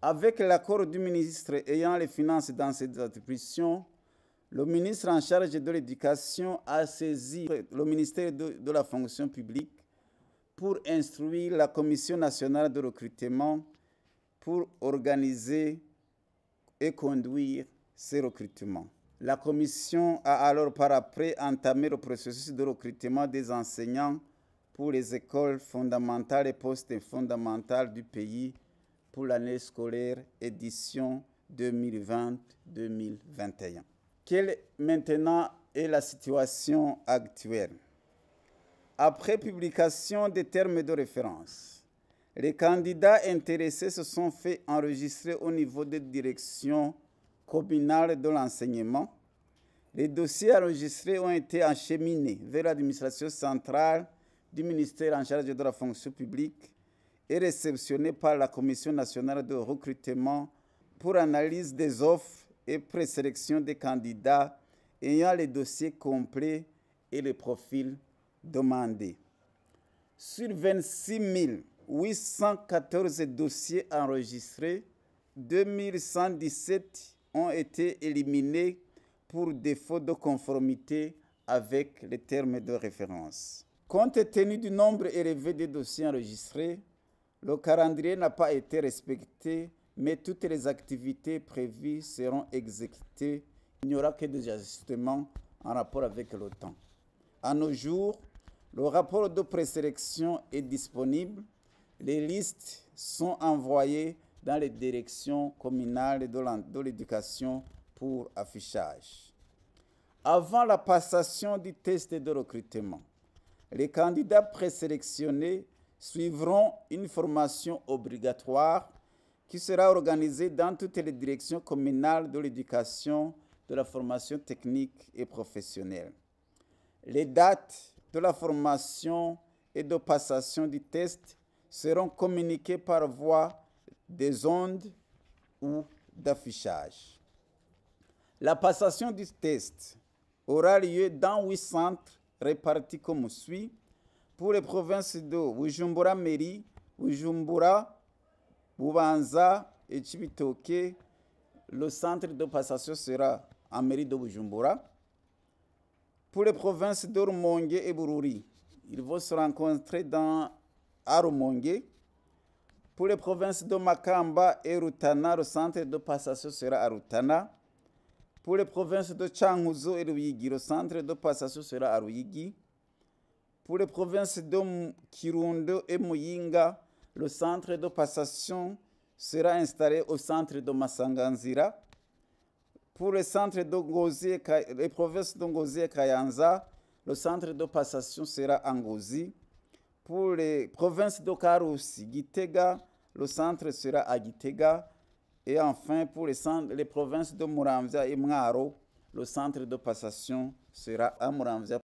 Avec l'accord du ministre ayant les finances dans ses attributions, le ministre en charge de l'éducation a saisi le ministère de, de, la fonction publique pour instruire la Commission nationale de recrutement pour organiser et conduire ces recrutements. La Commission a alors par après entamé le processus de recrutement des enseignants pour les écoles fondamentales et postes fondamentales du pays pour l'année scolaire édition 2020-2021. Quelle maintenant est la situation actuelle Après publication des termes de référence, les candidats intéressés se sont fait enregistrer au niveau des directions communales de l'enseignement. Les dossiers enregistrés ont été acheminés vers l'administration centrale du ministère en charge de la fonction publique est réceptionné par la Commission nationale de recrutement pour analyse des offres et présélection des candidats ayant les dossiers complets et les profils demandés. Sur 26 814 dossiers enregistrés, 2117 ont été éliminés pour défaut de conformité avec les termes de référence. Compte tenu du nombre élevé des dossiers enregistrés, le calendrier n'a pas été respecté, mais toutes les activités prévues seront exécutées. Il n'y aura que des ajustements en rapport avec l'OTAN. À nos jours, le rapport de présélection est disponible. Les listes sont envoyées dans les directions communales de l'éducation pour affichage. Avant la passation du test de recrutement, les candidats présélectionnés suivront une formation obligatoire qui sera organisée dans toutes les directions communales de l'éducation, de la formation technique et professionnelle. Les dates de la formation et de passation du test seront communiquées par voie des ondes ou d'affichage. La passation du test aura lieu dans huit centres répartis comme suit pour les provinces de Bujumbura Meri, Bujumbura, Bubanza et Chibitoke, le centre de passation sera en mairie de Bujumbura. Pour les provinces de Rumongue et Bururi, ils vont se rencontrer dans Arumongue. Pour les provinces de Makamba et Rutana, le centre de passation sera à Rutana. Pour les provinces de Changuzo et Ruyigi, le centre de passation sera à Ruyigi. Pour les provinces de Kirundo et Moyinga, le centre de passation sera installé au centre de Masanganzira. Pour les, centres de les provinces de Ngozi et Kayanza, le centre de passation sera à Ngozi. Pour les provinces de Karusi, Gitega, le centre sera à Gitega. Et enfin, pour les, centres, les provinces de Muramza et Mwaro, le centre de passation sera à Muramza.